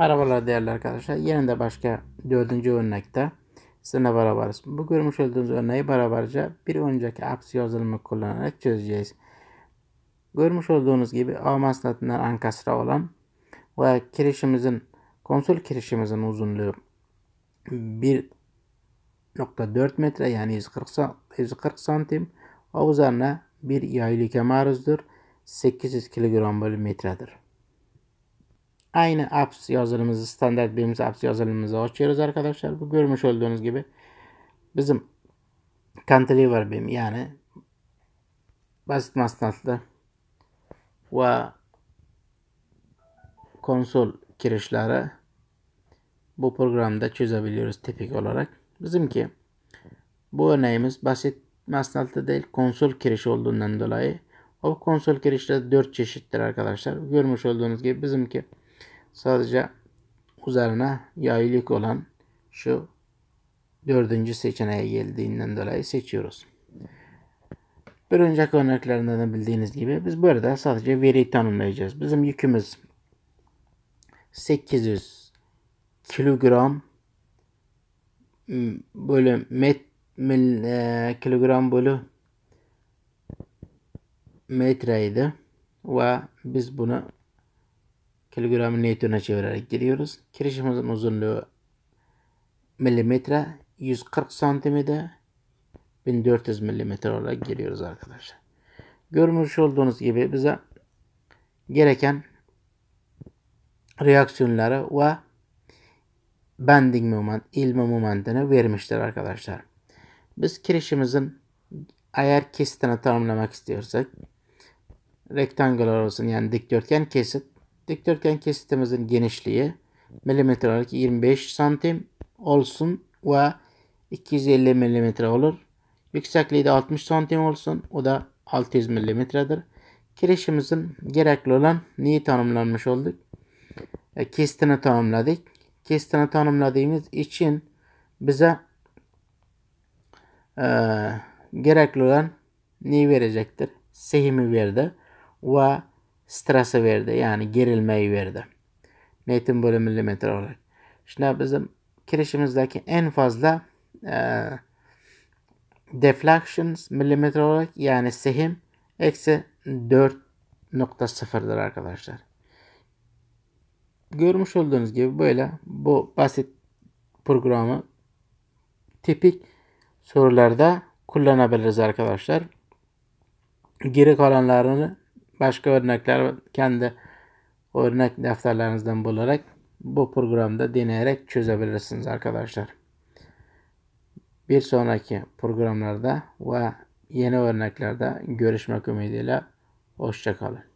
Merhabalar değerli arkadaşlar. Yine de başka dördüncü örnekte sizinle beraberız. Bu görmüş olduğunuz örneği beraberce bir önceki apps yazılımı kullanarak çözeceğiz. Görmüş olduğunuz gibi A masrafından ankasra olan ve kirişimizin konsol kirişimizin uzunluğu 1.4 metre yani 140, 140 santim o üzerine bir yaylı kemarızdır. 800 kilogram bölü metredir. Aynı apps yazılımımızı, standart birimiz apps yazılımımızı açıyoruz arkadaşlar. Bu görmüş olduğunuz gibi bizim cantilever beam yani basit masnaflı ve konsol girişleri bu programda çözebiliyoruz tipik olarak. Bizimki bu örneğimiz basit masnaflı değil konsol girişi olduğundan dolayı o konsol girişleri 4 çeşittir arkadaşlar. Görmüş olduğunuz gibi bizimki Sadece üzerine yaylık olan şu dördüncü seçeneğe geldiğinden dolayı seçiyoruz. Bir önceki örneklerinden de bildiğiniz gibi biz burada sadece veriyi tanımlayacağız. Bizim yükümüz 800 kilogram bölü met, mil, e, kilogram bölü metreydi ve biz bunu Telegramı Newton'a çevirerek giriyoruz. Kirişimizin uzunluğu milimetre 140 santimde 1400 milimetre olarak giriyoruz arkadaşlar. Görmüş olduğunuz gibi bize gereken reaksiyonları ve bending moment, ilme momentini vermiştir arkadaşlar. Biz kirişimizin ayar kesitini tanımlamak istiyorsak rektangular olsun yani dikdörtgen kesit Dikdörtgen kesitimizin genişliği milimetre olarak 25 santim olsun ve 250 milimetre olur. Yüksekliği de 60 santim olsun. O da 600 milimetredir. Kirişimizin gerekli olan neyi tanımlanmış olduk? E, kestini tanımladık. Kestini tanımladığımız için bize e, gerekli olan neyi verecektir? Sehimi verdi. Ve stresi verdi. Yani gerilmeyi verdi. Neğitim bölü milimetre olarak. Şimdi bizim kirişimizdeki en fazla e, deflections milimetre olarak yani sehim eksi 4.0'dır arkadaşlar. Görmüş olduğunuz gibi böyle bu basit programı tipik sorularda kullanabiliriz arkadaşlar. Geri kalanlarını başka örnekler kendi örnek defterlerinizden bularak bu programda deneyerek çözebilirsiniz arkadaşlar. Bir sonraki programlarda ve yeni örneklerde görüşmek ümidiyle hoşçakalın.